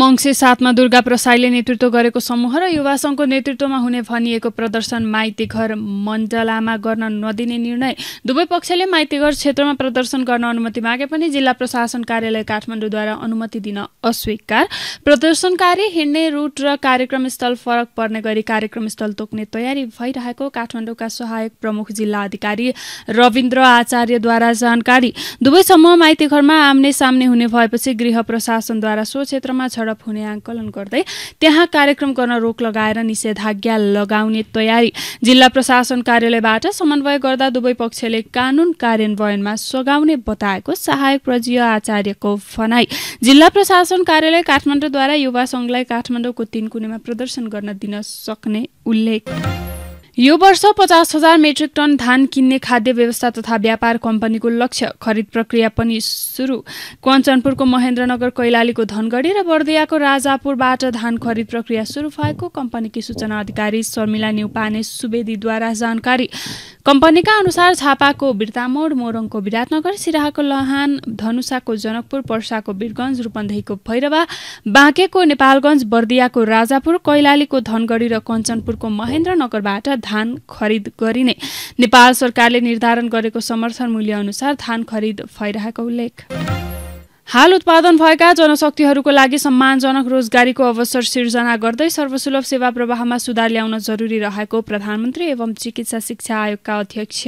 मङ्से साथमा दुर्गा प्रसाईले नेतृत्व गरेको समूह र युवा सङ्घको नेतृत्वमा हुने भनिएको प्रदर्शन माइतीघर मण्डलामा गर्न नदिने निर्णय दुवै पक्षले माइतीघर क्षेत्रमा प्रदर्शन गर्न अनुमति मागे पनि जिल्ला प्रशासन कार्यालय काठमाडौँद्वारा अनुमति दिन अस्वीकार प्रदर्शनकारी हिँड्ने रुट र कार्यक्रम स्थल फरक पर्ने गरी कार्यक्रम स्थल तोक्ने तयारी भइरहेको काठमाडौँका सहायक प्रमुख जिल्ला अधिकारी रविन्द्र आचार्यद्वारा जानकारी दुवै समूह माइतीघरमा आम्ने सामने हुने भएपछि गृह प्रशासनद्वारा सो क्षेत्रमा छड हडप हुने आङ्कलन गर्दै त्यहाँ कार्यक्रम गर्न रोक लगाएर निषेधाज्ञा लगाउने तयारी जिल्ला प्रशासन कार्यालयबाट समन्वय गर्दा दुवै पक्षले कानून कार्यान्वयनमा सघाउने बताएको सहायक प्रजीय आचार्यको भनाई जिल्ला प्रशासन कार्यालय काठमाडौँद्वारा युवा संघलाई काठमाडौँको कुनेमा प्रदर्शन गर्न दिन सक्ने उल्लेख यो वर्ष पचास हजार मेट्रिक टन धान किन्ने खाद्य व्यवस्था तथा व्यापार कम्पनीको लक्ष्य खरिद प्रक्रिया पनि सुरु कञ्चनपुरको महेन्द्रनगर कैलालीको धनगढी र बर्दियाको राजापुरबाट धान खरिद प्रक्रिया सुरु भएको कम्पनीकी सूचना अधिकारी शर्मिला न्युपाने सुवेदीद्वारा जानकारी कम्पनीका अनुसार छापाको बिर्तामोड मोरङको विराटनगर सिराहाको लहान धनुषाको जनकपुर पर्साको वीरगञ्ज रूपन्देहीको भैरवा बाँकेको नेपालगञ्ज बर्दियाको राजापुर कैलालीको धनगढी र कञ्चनपुरको महेन्द्रनगरबाट धान खरिद गरिने नेपाल सरकारले निर्धारण गरेको समर्थन मूल्य अनुसार धान खरिद भइरहेको उल्लेख हाल उत्पादन भएका जनशक्तिहरूको लागि सम्मानजनक रोजगारीको अवसर सिर्जना गर्दै सर्वसुलभ सेवा प्रवाहमा सुधार ल्याउन जरुरी रहेको प्रधानमन्त्री एवं चिकित्सा शिक्षा आयोगका अध्यक्ष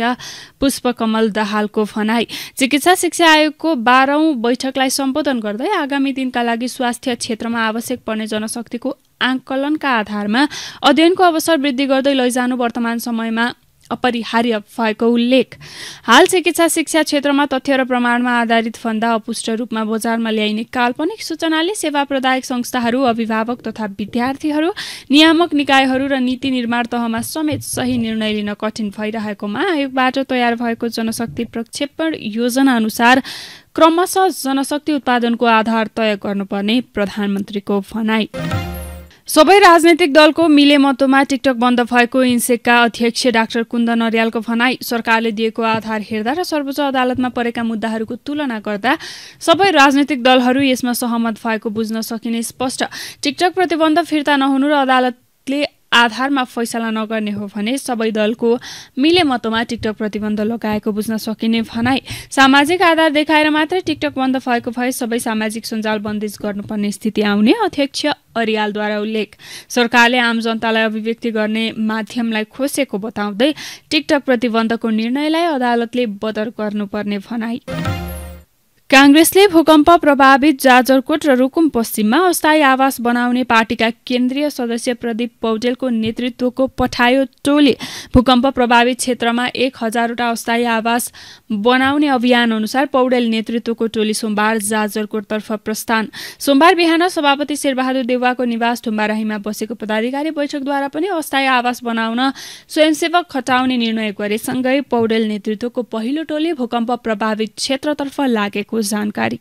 पुष्पकमल दाहालको भनाई चिकित्सा शिक्षा आयोगको बाह्रौं बैठकलाई सम्बोधन गर्दै आगामी दिनका लागि स्वास्थ्य क्षेत्रमा आवश्यक पर्ने जनशक्तिको आकलनका आधारमा अध्ययनको अवसर वृद्धि गर्दै लैजानु वर्तमान समयमा अपरिहार्य भएको उल्लेख हाल चिकित्सा शिक्षा क्षेत्रमा तथ्य र प्रमाणमा आधारित फन्दा अपुष्ट रूपमा बजारमा ल्याइने काल्पनिक सूचनाले सेवा प्रदायक संस्थाहरू अभिभावक तथा विद्यार्थीहरू नियामक निकायहरू र नीति निर्माण तहमा समेत सही निर्णय लिन कठिन भइरहेकोमा आयोगबाट तयार भएको जनशक्ति प्रक्षेपण योजना अनुसार क्रमशः जनशक्ति उत्पादनको आधार तय गर्नुपर्ने प्रधानमन्त्रीको भनाई सबै राजनैतिक दलको मिलेमतोमा टिकटक बन्द भएको इन्सेकका अध्यक्ष डाक्टर कुन्द नरियालको भनाई सरकारले दिएको आधार हेर्दा र सर्वोच्च अदालतमा परेका मुद्दाहरूको तुलना गर्दा सबै राजनैतिक दलहरू यसमा सहमत भएको बुझ्न सकिने स्पष्ट टिकटक प्रतिबन्ध फिर्ता नहुनु र अदालतले आधारमा फैसला नगर्ने हो भने सबै दलको मिलेमतोमा टिकटक प्रतिबन्ध लगाएको बुझ्न सकिने भनाई सामाजिक आधार देखाएर मात्रै टिकटक बन्द भएको भए सबै सामाजिक सञ्जाल बन्देज गर्नुपर्ने स्थिति आउने अध्यक्ष अरियालद्वारा उल्लेख सरकारले आम जनतालाई अभिव्यक्ति गर्ने माध्यमलाई खोसेको बताउँदै टिकटक प्रतिबन्धको निर्णयलाई अदालतले बदर गर्नुपर्ने भनाई काङ्ग्रेसले भूकम्प प्रभावित जाजरकोट र रुकुम पश्चिममा अस्थायी आवास बनाउने पार्टीका केन्द्रीय सदस्य प्रदीप पौडेलको नेतृत्वको पठायो टोली भूकम्प प्रभावित क्षेत्रमा एक हजारवटा अस्थायी आवास बनाउने अभियान अनुसार पौडेल नेतृत्वको टोली सोमबार जाजरकोटतर्फ प्रस्थान सोमबार बिहान सभापति शेरबहादुर देउवाको निवास ढुम्बाराहीमा बसेको पदाधिकारी बैठकद्वारा पनि अस्थायी आवास बनाउन स्वयंसेवक खटाउने निर्णय गरेसँगै पौडेल नेतृत्वको पहिलो टोली भूकम्प प्रभावित क्षेत्रतर्फ लागेको जानकारी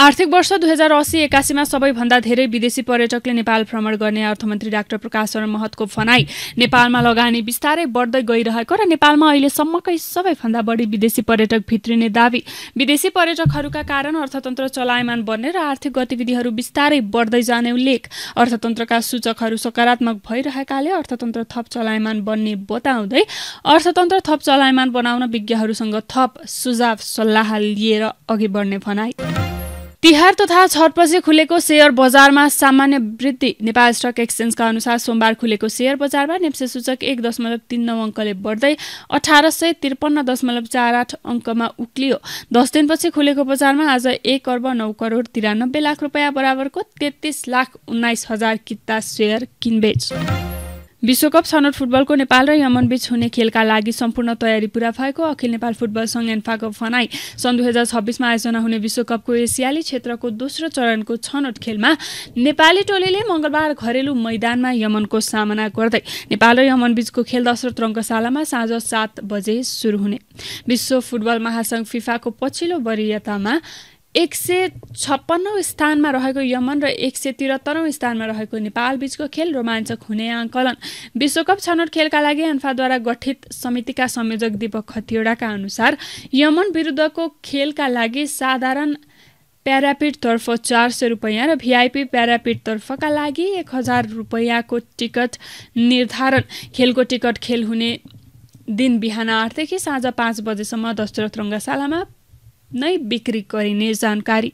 आर्थिक वर्ष दुई हजार अस्सी एकासीमा सबैभन्दा धेरै विदेशी पर्यटकले नेपाल भ्रमण गर्ने अर्थमन्त्री डाक्टर प्रकाश शरण महतको भनाई नेपालमा लगानी बिस्तारै बढ्दै गइरहेको र नेपालमा अहिलेसम्मकै सबैभन्दा बढी विदेशी पर्यटक भित्रिने दावी विदेशी पर्यटकहरूका कारण अर्थतन्त्र चलायमान बन्ने र आर्थिक गतिविधिहरू बिस्तारै बढ्दै जाने उल्लेख अर्थतन्त्रका सूचकहरू सकारात्मक भइरहेकाले अर्थतन्त्र थप चलायमान बन्ने बताउँदै अर्थतन्त्र थप चलायमान बनाउन विज्ञहरूसँग थप सुझाव सल्लाह लिएर अघि बढ्ने भनाई तिहार तथा छठपछि खुलेको सेयर बजारमा सामान्य वृद्धि नेपाल स्टक एक्सचेन्जका अनुसार सोमबार खुलेको सेयर बजारमा नेप्से सूचक एक दशमलव तिन नौ अङ्कले बढ्दै अठार सय त्रिपन्न दशमलव चार आठ अङ्कमा उक्लियो दस दिनपछि खुलेको बजारमा आज एक अर्ब नौ करोड तिरानब्बे लाख रुपियाँ बराबरको तेत्तिस लाख उन्नाइस हजार किता सेयर किनबेच विश्वकप छनौट फुटबलको नेपाल र यमनबीच हुने खेलका लागि सम्पूर्ण तयारी पूरा भएको अखिल नेपाल फुटबल सङ्घ एन्फाको फनाई सन् दुई हजार छब्बिसमा आयोजना हुने विश्वकपको एसियाली क्षेत्रको दोस्रो चरणको छनौट खेलमा नेपाली टोलीले मङ्गलबार घरेलु मैदानमा यमनको सामना गर्दै नेपाल र यमनबीचको खेल दशरथ रङ्गशालामा साँझ सात बजे सुरु हुने विश्व फुटबल महासङ्घ फिफाको पछिल्लो वरियतामा एक सय छप्पन्नौ स्थानमा रहेको यमन र एक सय त्रिहत्तरौँ स्थानमा रहेको नेपाल बीचको खेल रोमाञ्चक हुने आकलन विश्वकप छनौट खेलका लागि एन्फाद्वारा गठित समितिका संयोजक दीपक खतिवड़ाका अनुसार यमन विरुद्धको खेलका लागि साधारण प्यारापिडतर्फ चार सय रुपियाँ र भिआइपी प्यारापिडतर्फका लागि एक हजार रुपियाँको टिकट निर्धारण खेलको टिकट खेल हुने दिन बिहान आठदेखि साँझ पाँच बजेसम्म दशरथ रङ्गशालामा नै बिक्री गरिने जानकारी